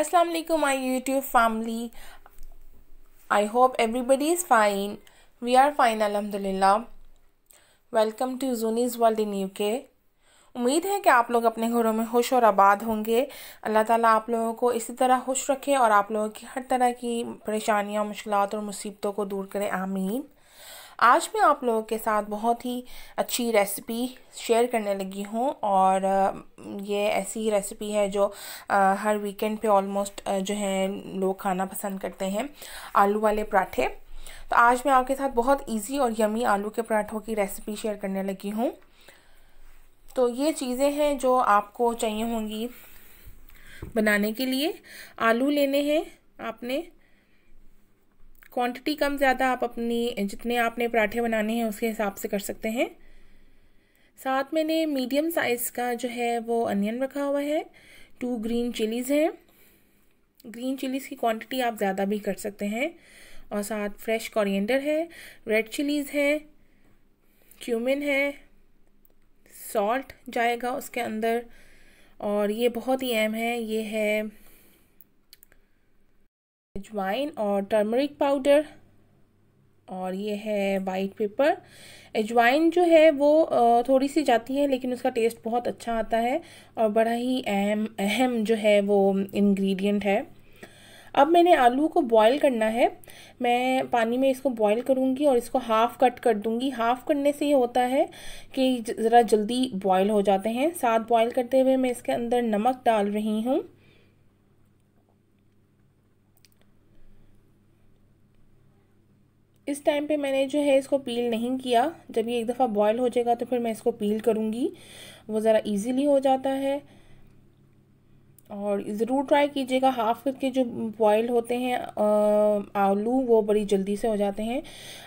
अस्सलाम वालेकुम my YouTube family I hope everybody is fine we are fine अलहमदिल्ला welcome to Junie's world इन के उम्मीद है कि आप लोग अपने घरों में खुश और आबाद होंगे अल्लाह ताला आप लोगों को इसी तरह खुश रखे और आप लोगों की हर तरह की परेशानियाँ मुश्किल और मुसीबतों को दूर करें आमीन आज मैं आप लोगों के साथ बहुत ही अच्छी रेसिपी शेयर करने लगी हूँ और ये ऐसी रेसिपी है जो हर वीकेंड पे ऑलमोस्ट जो है लोग खाना पसंद करते हैं आलू वाले पराठे तो आज मैं आपके साथ बहुत इजी और यमी आलू के पराठों की रेसिपी शेयर करने लगी हूँ तो ये चीज़ें हैं जो आपको चाहिए होंगी बनाने के लिए आलू लेने हैं आपने क्वांटिटी कम ज़्यादा आप अपनी जितने आपने पराठे बनाने हैं उसके हिसाब से कर सकते हैं साथ मैंने मीडियम साइज़ का जो है वो अनियन रखा हुआ है टू ग्रीन चिलीज़ हैं ग्रीन चिलीज़ की क्वांटिटी आप ज़्यादा भी कर सकते हैं और साथ फ्रेश कॉरिएंडर है रेड चिलीज़ है क्यूमिन है सॉल्ट जाएगा उसके अंदर और ये बहुत ही अहम है ये है अजवाइन और टर्मरिक पाउडर और ये है वाइट पेपर अजवाइन जो है वो थोड़ी सी जाती है लेकिन उसका टेस्ट बहुत अच्छा आता है और बड़ा ही अहम अहम जो है वो इंग्रेडिएंट है अब मैंने आलू को बॉईल करना है मैं पानी में इसको बॉईल करूँगी और इसको हाफ़ कट कर दूँगी हाफ़ करने से ये होता है कि ज़रा जल्दी बॉईल हो जाते हैं साथ बॉईल करते हुए मैं इसके अंदर नमक डाल रही हूँ इस टाइम पे मैंने जो है इसको पील नहीं किया जब ये एक दफ़ा बॉयल हो जाएगा तो फिर मैं इसको पील करूँगी वो ज़रा इजीली हो जाता है और ज़रूर ट्राई कीजिएगा हाफ कप के जो बॉयल होते हैं आलू वो बड़ी जल्दी से हो जाते हैं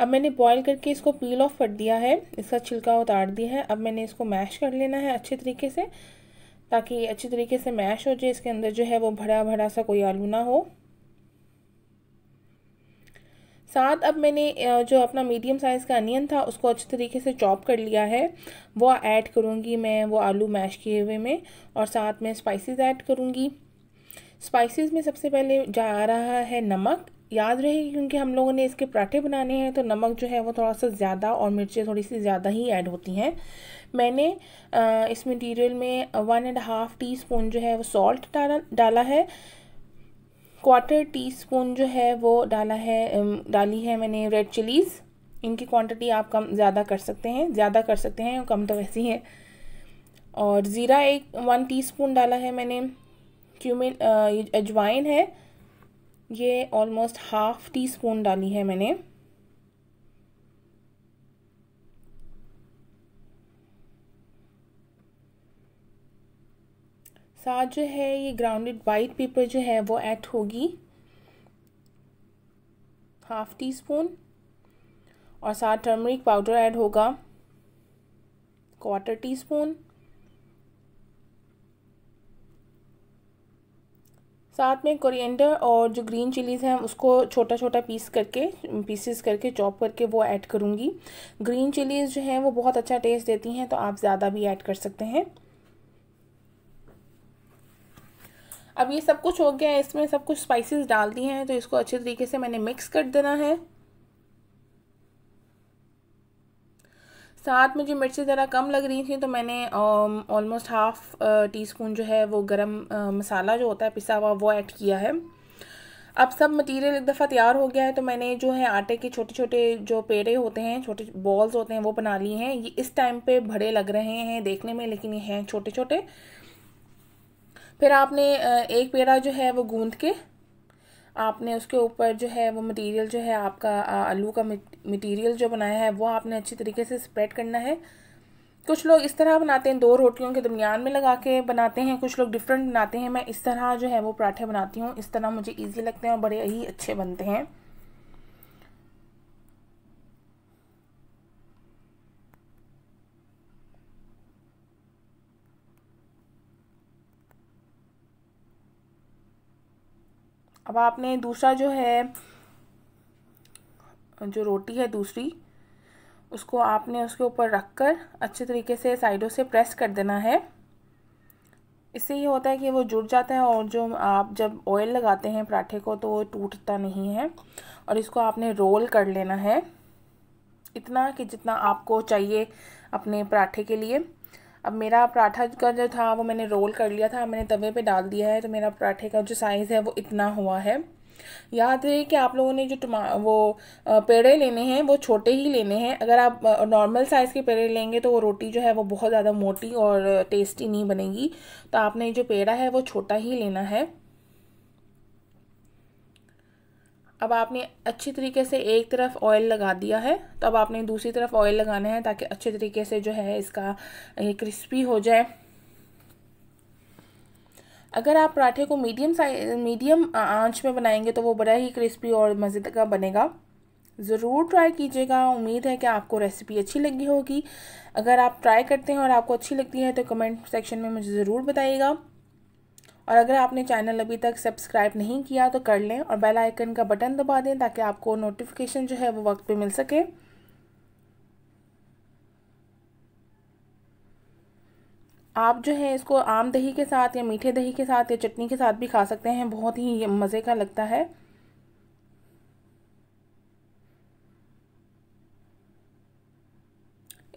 अब मैंने बॉयल करके इसको पील ऑफ कर दिया है इसका छिलका उतार दिया है अब मैंने इसको मैश कर लेना है अच्छे तरीके से ताकि अच्छे तरीके से मैश हो जाए इसके अंदर जो है वो भरा भरा सा कोई आलू ना हो साथ अब मैंने जो अपना मीडियम साइज़ का अनियन था उसको अच्छे तरीके से चॉप कर लिया है वो ऐड करूँगी मैं वो आलू मैश किए हुए में और साथ में स्पाइसेस ऐड करूँगी स्पाइसेस में सबसे पहले जा रहा है नमक याद रहे क्योंकि हम लोगों ने इसके पराठे बनाने हैं तो नमक जो है वो थोड़ा सा ज़्यादा और मिर्चें थोड़ी सी ज़्यादा ही ऐड होती हैं मैंने इस मटेरियल में one and half teaspoon जो है वो सॉल्ट डाला डाला है क्वार्टर टी स्पून जो है वो डाला है डाली है मैंने रेड चिलीज़ इनकी क्वांटिटी आप कम ज़्यादा कर सकते हैं ज़्यादा कर सकते हैं कम तो वैसे ही है और ज़ीरा एक वन टीस्पून डाला है मैंने क्यूमिन अजवाइन है ये ऑलमोस्ट हाफ टी स्पून डाली है मैंने साथ जो है ये ग्राउंडेड वाइट पेपर जो है वो ऐड होगी हाफ टी स्पून और साथ टर्मरिक पाउडर ऐड होगा क्वार्टर टी स्पून साथ में कोरिएंडर और जो ग्रीन चिलीज़ हैं उसको छोटा छोटा पीस करके पीसेस करके चॉप करके वो ऐड करूँगी ग्रीन चिलीज़ जो हैं वो बहुत अच्छा टेस्ट देती हैं तो आप ज़्यादा भी ऐड कर सकते हैं अब ये सब कुछ हो गया है इसमें सब कुछ स्पाइसेस डाल दिए हैं तो इसको अच्छे तरीके से मैंने मिक्स कर देना है साथ मुझे मिर्ची ज़रा कम लग रही थी तो मैंने ऑलमोस्ट हाफ़ टी स्पून जो है वो गरम आ, uh, मसाला जो होता है पिसा हुआ वो ऐड किया है अब सब मटेरियल एक दफ़ा तैयार हो गया है तो मैंने जो है आटे के छोटे छोटे जो पेड़े होते हैं छोटे बॉल्स होते हैं वो बना लिए हैं ये इस टाइम पे बड़े लग रहे हैं देखने में लेकिन ये हैं छोटे छोटे फिर आपने एक पेड़ा जो है वो गूंद के आपने उसके ऊपर जो है वो मटेरियल जो है आपका आलू का मटेरियल जो बनाया है वो आपने अच्छी तरीके से स्प्रेड करना है कुछ लोग इस तरह बनाते हैं दो रोटियों के दरमियान में लगा के बनाते हैं कुछ लोग डिफरेंट बनाते हैं मैं इस तरह जो है वो पराठे बनाती हूँ इस तरह मुझे ईजी लगते हैं और बड़े ही अच्छे बनते हैं अब आपने दूसरा जो है जो रोटी है दूसरी उसको आपने उसके ऊपर रख कर अच्छे तरीके से साइडों से प्रेस कर देना है इससे ये होता है कि वो जुड़ जाता है और जो आप जब ऑयल लगाते हैं पराठे को तो वो टूटता नहीं है और इसको आपने रोल कर लेना है इतना कि जितना आपको चाहिए अपने पराठे के लिए अब मेरा पराठा का जो था वो मैंने रोल कर लिया था मैंने तवे पे डाल दिया है तो मेरा पराठे का जो साइज़ है वो इतना हुआ है याद रहे कि आप लोगों ने जो टमा वो पेड़े लेने हैं वो छोटे ही लेने हैं अगर आप नॉर्मल साइज़ के पेड़े लेंगे तो वो रोटी जो है वो बहुत ज़्यादा मोटी और टेस्टी नहीं बनेगी तो आपने जो पेड़ा है वो छोटा ही लेना है अब आपने अच्छी तरीके से एक तरफ ऑयल लगा दिया है तो अब आपने दूसरी तरफ ऑयल लगाना है ताकि अच्छे तरीके से जो है इसका ये क्रिस्पी हो जाए अगर आप पराठे को मीडियम साइज मीडियम आंच में बनाएंगे तो वो बड़ा ही क्रिस्पी और मज़े का बनेगा ज़रूर ट्राई कीजिएगा उम्मीद है कि आपको रेसिपी अच्छी लगी होगी अगर आप ट्राई करते हैं और आपको अच्छी लगती है तो कमेंट सेक्शन में मुझे ज़रूर बताइएगा और अगर आपने चैनल अभी तक सब्सक्राइब नहीं किया तो कर लें और बेल आइकन का बटन दबा दें ताकि आपको नोटिफिकेशन जो है वो वक्त पे मिल सके आप जो है इसको आम दही के साथ या मीठे दही के साथ या चटनी के साथ भी खा सकते हैं बहुत ही मज़े का लगता है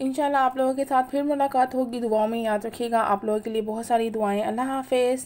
इंशाल्लाह आप लोगों के साथ फिर मुलाकात होगी दुआओं में याद रखिएगा आप लोगों के लिए बहुत सारी दुआएं अल्लाह हाफिज़